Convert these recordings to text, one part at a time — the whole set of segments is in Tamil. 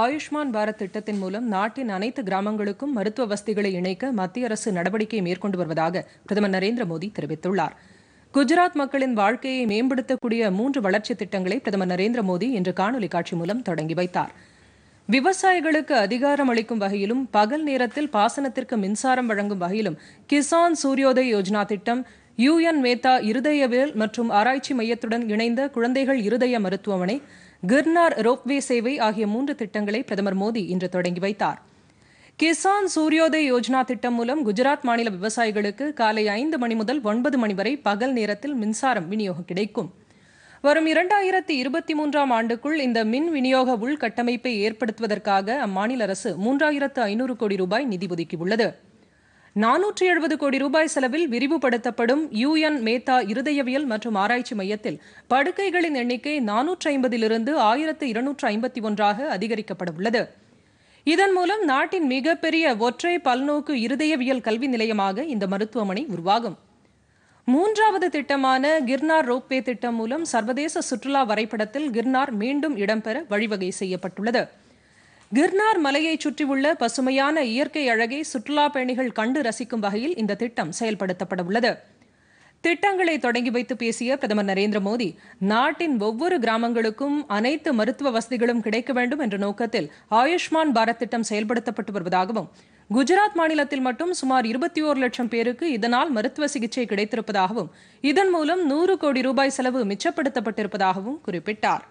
ஆயுஷ்மான் பாரத் திட்டத்தின் மூலம் நாட்டின் அனைத்து கிராமங்களுக்கும் மருத்துவ வசதிகளை இணைக்க மத்திய அரசு நடவடிக்கை மேற்கொண்டு வருவதாக பிரதமர் நரேந்திர மோடி தெரிவித்துள்ளார் குஜராத் மக்களின் வாழ்க்கையை மேம்படுத்தக்கூடிய மூன்று வளர்ச்சி திட்டங்களை பிரதமர் நரேந்திர மோடி இன்று காணொலி காட்சி மூலம் தொடங்கி வைத்தார் விவசாயிகளுக்கு அதிகாரம் அளிக்கும் வகையிலும் பகல் நேரத்தில் பாசனத்திற்கு மின்சாரம் வழங்கும் வகையிலும் கிசான் சூரியோதய் யோஜனா திட்டம் யுஎன் மேத்தா இருதயவியல் மற்றும் ஆராய்ச்சி மையத்துடன் இணைந்த குழந்தைகள் இருதய மருத்துவமனை கிர்னார் ரோப்வே சேவை ஆகிய மூன்று திட்டங்களை பிரதமர் மோடி இன்று தொடங்கி வைத்தார் கிசான் சூரியோதய் யோஜனா திட்டம் மூலம் குஜராத் மாநில விவசாயிகளுக்கு காலை ஐந்து மணி முதல் ஒன்பது மணி வரை பகல் நேரத்தில் மின்சாரம் விநியோகம் கிடைக்கும் வரும் இரண்டாயிரத்தி இருபத்தி மூன்றாம் ஆண்டுக்குள் இந்த மின் விநியோக உள்கட்டமைப்பை ஏற்படுத்துவதற்காக அம்மாநில அரசு மூன்றாயிரத்து ஐநூறு கோடி ரூபாய் நிதி ஒதுக்கியுள்ளது நானூற்றி எழுபது கோடி ரூபாய் செலவில் விரிவுபடுத்தப்படும் யுஎன் மேத்தா இருதயவியல் மற்றும் ஆராய்ச்சி மையத்தில் படுக்கைகளின் எண்ணிக்கை நானூற்றி ஐம்பதிலிருந்து ஆயிரத்து இருநூற்று ஐம்பத்தி ஒன்றாக அதிகரிக்கப்பட உள்ளது இதன் மூலம் நாட்டின் மிகப்பெரிய ஒற்றை பல்நோக்கு இருதயவியல் கல்வி நிலையமாக இந்த மருத்துவமனை உருவாகும் மூன்றாவது திட்டமான கிர்னார் ரோப்வே திட்டம் மூலம் சர்வதேச சுற்றுலா வரைபடத்தில் கிர்னார் மீண்டும் இடம்பெற வழிவகை செய்யப்பட்டுள்ளது கிர்னார் மலையை சுற்றியுள்ள பசுமையான இயற்கை அழகை சுற்றுலா பயணிகள் கண்டு ரசிக்கும் வகையில் இந்த திட்டம் செயல்படுத்தப்பட உள்ளது திட்டங்களை தொடங்கி வைத்து பேசிய பிரதமர் நரேந்திர மோடி நாட்டின் ஒவ்வொரு கிராமங்களுக்கும் அனைத்து மருத்துவ வசதிகளும் கிடைக்க வேண்டும் என்ற நோக்கத்தில் ஆயுஷ்மான் பாரத் திட்டம் செயல்படுத்தப்பட்டு வருவதாகவும் குஜராத் மாநிலத்தில் மட்டும் சுமார் இருபத்தி ஓரு லட்சம் பேருக்கு இதனால் மருத்துவ சிகிச்சை கிடைத்திருப்பதாகவும் இதன் மூலம் நூறு கோடி ரூபாய் செலவு மிச்சப்படுத்தப்பட்டிருப்பதாகவும் குறிப்பிட்டாா்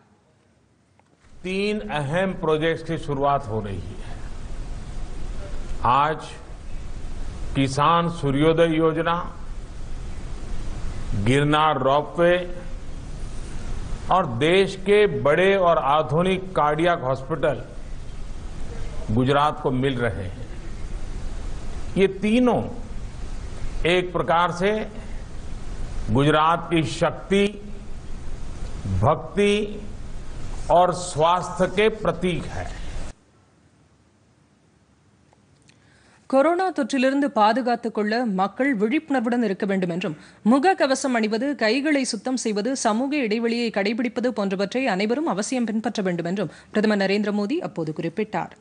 तीन अहम प्रोजेक्ट्स की शुरुआत हो रही है आज किसान सूर्योदय योजना गिरनार रॉपवे और देश के बड़े और आधुनिक कार्डियक हॉस्पिटल गुजरात को मिल रहे हैं ये तीनों एक प्रकार से गुजरात की शक्ति भक्ति और स्वास्थ्य के प्रतीक है கொரோனா தொற்றிலிருந்து பாதுகாத்துக் கொள்ள மக்கள் விழிப்புணர்வுடன் இருக்க வேண்டும் என்றும் முக கவசம் அணிவது கைகளை சுத்தம் செய்வது சமூக இடைவெளியை கடைபிடிப்பது போன்றவற்றை அனைவரும் அவசியம் பின்பற்ற வேண்டும் என்றும் பிரதமர் நரேந்திர மோடி அப்போது குறிப்பிட்டார்